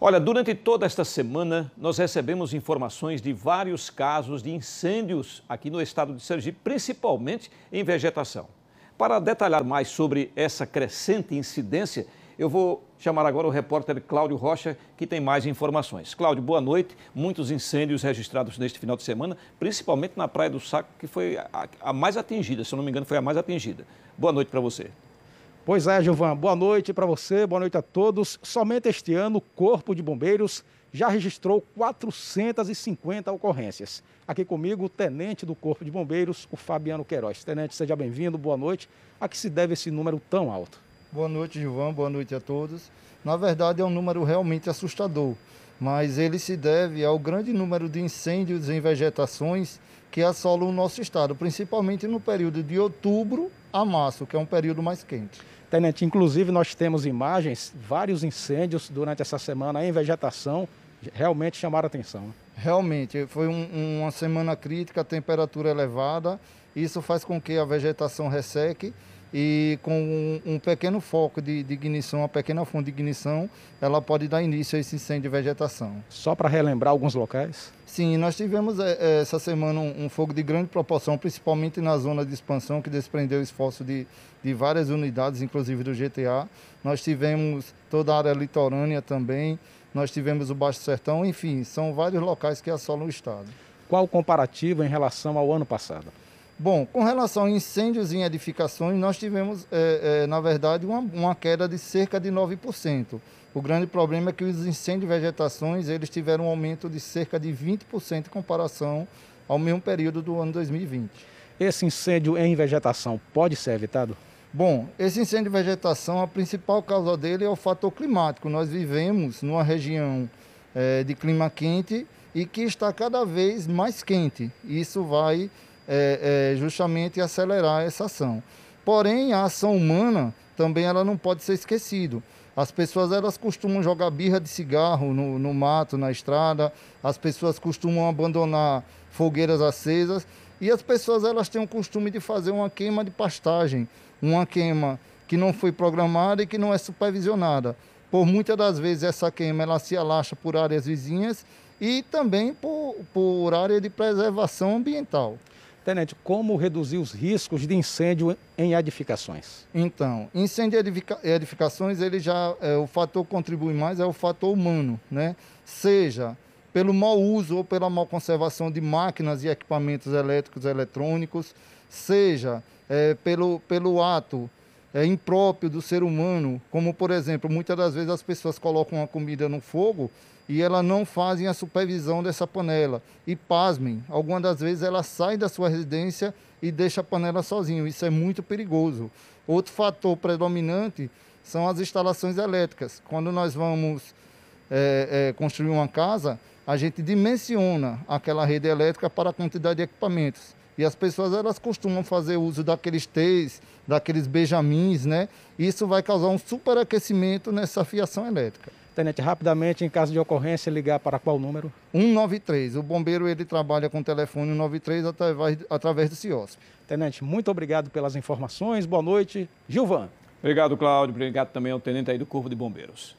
Olha, durante toda esta semana, nós recebemos informações de vários casos de incêndios aqui no estado de Sergipe, principalmente em vegetação. Para detalhar mais sobre essa crescente incidência, eu vou chamar agora o repórter Cláudio Rocha, que tem mais informações. Cláudio, boa noite. Muitos incêndios registrados neste final de semana, principalmente na Praia do Saco, que foi a, mais atingida, se eu não me engano, foi a mais atingida. Boa noite para você. Pois é, Gilvan, boa noite para você, boa noite a todos. Somente este ano, o Corpo de Bombeiros já registrou 450 ocorrências. Aqui comigo, o tenente do Corpo de Bombeiros, o Fabiano Queiroz. Tenente, seja bem-vindo, boa noite. A que se deve esse número tão alto? Boa noite, Gilvan, boa noite a todos. Na verdade, é um número realmente assustador mas ele se deve ao grande número de incêndios em vegetações que assolam o nosso estado, principalmente no período de outubro a março, que é um período mais quente. Tenente, inclusive nós temos imagens, vários incêndios durante essa semana em vegetação, realmente chamaram atenção. Realmente, foi um, uma semana crítica, temperatura elevada, isso faz com que a vegetação resseque e com um, um pequeno foco de, de, ignição, uma pequena fonte de ignição, ela pode dar início a esse incêndio de vegetação. Só para relembrar alguns locais? Sim, nós tivemos é, essa semana um, um, fogo de grande proporção, principalmente na zona de expansão, que desprendeu esforço de, de várias unidades, inclusive do GTA. Nós tivemos toda a área litorânea também, nós tivemos o Baixo Sertão, enfim, são vários locais que assolam o estado. Qual o comparativo em relação ao ano passado? Bom, com relação a incêndios em edificações, nós tivemos, é, é, na verdade, uma, uma, queda de cerca de 9%. O grande problema é que os incêndios de vegetações eles tiveram um aumento de cerca de 20% em comparação ao mesmo período do ano 2020. Esse incêndio em vegetação pode ser evitado? Bom, esse incêndio de vegetação, a principal causa dele é o fator climático. Nós vivemos numa região é, de clima quente e que está cada vez mais quente. Isso vai é, é, justamente acelerar essa ação. Porém, a ação humana também ela não pode ser esquecida. As pessoas elas costumam jogar birra de cigarro no, no mato, na estrada, as pessoas costumam abandonar fogueiras acesas e as pessoas elas têm o costume de fazer uma queima de pastagem, uma queima que não foi programada e que não é supervisionada. Por muitas das vezes essa queima ela se alacha por áreas vizinhas e também por, por área de preservação ambiental. Tenente, como reduzir os riscos de incêndio em edificações? Então, incêndio em edificações, ele já é, o fator que contribui mais é o fator humano, né? Seja pelo mau uso ou pela má conservação de máquinas e equipamentos elétricos e eletrônicos, seja é, pelo, pelo ato é, impróprio do ser humano, como por exemplo, muitas das vezes as pessoas colocam uma comida no fogo e elas não fazem a supervisão dessa panela. E pasmem, algumas das vezes ela sai da sua residência e deixa a panela sozinho. Isso é muito perigoso. Outro fator predominante são as instalações elétricas. Quando nós vamos é, é, construir uma casa, a gente dimensiona aquela rede elétrica para a quantidade de equipamentos. E as pessoas elas costumam fazer uso daqueles T's, daqueles benjamins, né? Isso vai causar um superaquecimento nessa fiação elétrica. Tenente, rapidamente, em caso de ocorrência, ligar para qual número? 193. O bombeiro ele trabalha com o telefone 193 através, através do CIOSP. Tenente, muito obrigado pelas informações. Boa noite. Gilvan. Obrigado, Cláudio. Obrigado também ao tenente aí do Corpo de Bombeiros.